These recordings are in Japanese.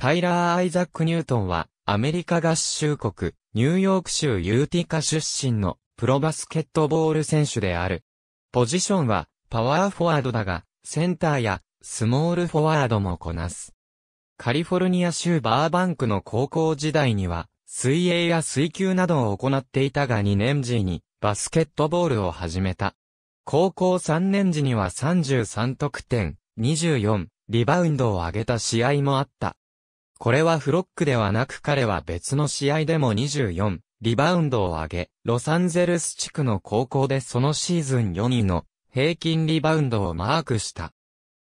タイラー・アイザック・ニュートンは、アメリカ合衆国、ニューヨーク州ユーティカ出身の、プロバスケットボール選手である。ポジションは、パワーフォワードだが、センターや、スモールフォワードもこなす。カリフォルニア州バーバンクの高校時代には、水泳や水球などを行っていたが2年時に、バスケットボールを始めた。高校3年時には33得点、24、リバウンドを上げた試合もあった。これはフロックではなく彼は別の試合でも24、リバウンドを上げ、ロサンゼルス地区の高校でそのシーズン4位の平均リバウンドをマークした。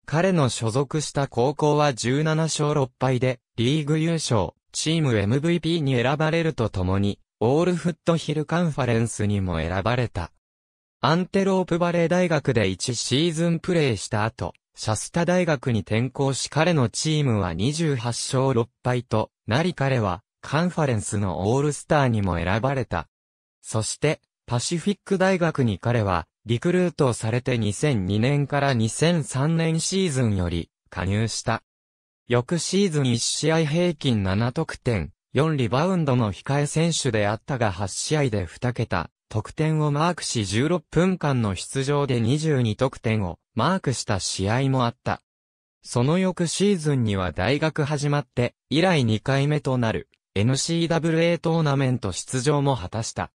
彼の所属した高校は17勝6敗で、リーグ優勝、チーム MVP に選ばれるとともに、オールフットヒルカンファレンスにも選ばれた。アンテロープバレー大学で1シーズンプレーした後、シャスタ大学に転校し彼のチームは28勝6敗となり彼はカンファレンスのオールスターにも選ばれた。そして、パシフィック大学に彼はリクルートされて2002年から2003年シーズンより加入した。翌シーズン1試合平均7得点、4リバウンドの控え選手であったが8試合で2桁、得点をマークし16分間の出場で22得点をマークした試合もあった。その翌シーズンには大学始まって以来2回目となる n c w a トーナメント出場も果たした。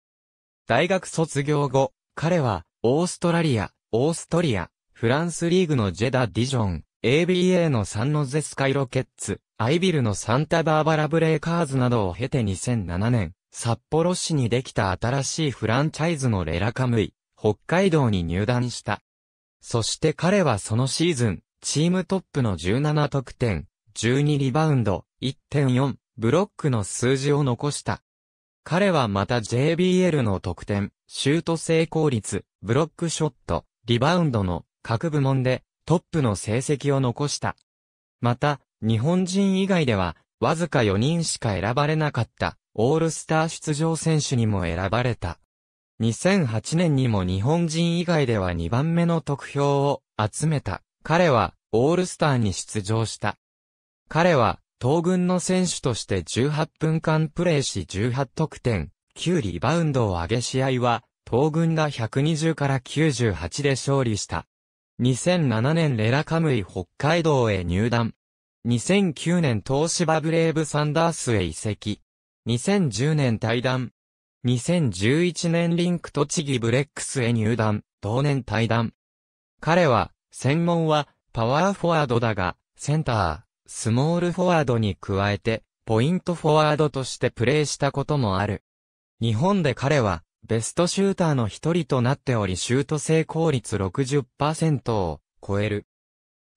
大学卒業後、彼はオーストラリア、オーストリア、フランスリーグのジェダ・ディジョン、ABA のサンノゼスカイロケッツ、アイビルのサンタバーバラブレイカーズなどを経て2007年、札幌市にできた新しいフランチャイズのレラカムイ、北海道に入団した。そして彼はそのシーズン、チームトップの17得点、12リバウンド、1.4、ブロックの数字を残した。彼はまた JBL の得点、シュート成功率、ブロックショット、リバウンドの各部門でトップの成績を残した。また、日本人以外では、わずか4人しか選ばれなかったオールスター出場選手にも選ばれた。2008年にも日本人以外では2番目の得票を集めた。彼はオールスターに出場した。彼は東軍の選手として18分間プレーし18得点、9リバウンドを上げ試合は東軍が120から98で勝利した。2007年レラカムイ北海道へ入団。2009年東芝ブレイブサンダースへ移籍。2010年退団。2011年リンク栃木ブレックスへ入団、同年退団。彼は、専門は、パワーフォワードだが、センター、スモールフォワードに加えて、ポイントフォワードとしてプレーしたこともある。日本で彼は、ベストシューターの一人となっており、シュート成功率60%を超える。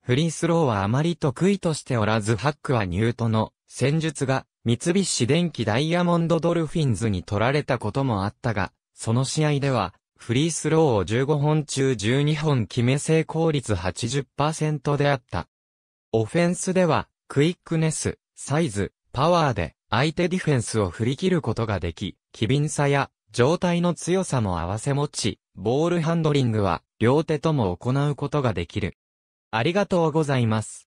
フリースローはあまり得意としておらず、ハックはニュートの戦術が三菱電機ダイヤモンドドルフィンズに取られたこともあったが、その試合では、フリースローを15本中12本決め成功率80%であった。オフェンスでは、クイックネス、サイズ、パワーで、相手ディフェンスを振り切ることができ、機敏さや、状態の強さも合わせ持ち、ボールハンドリングは、両手とも行うことができる。ありがとうございます。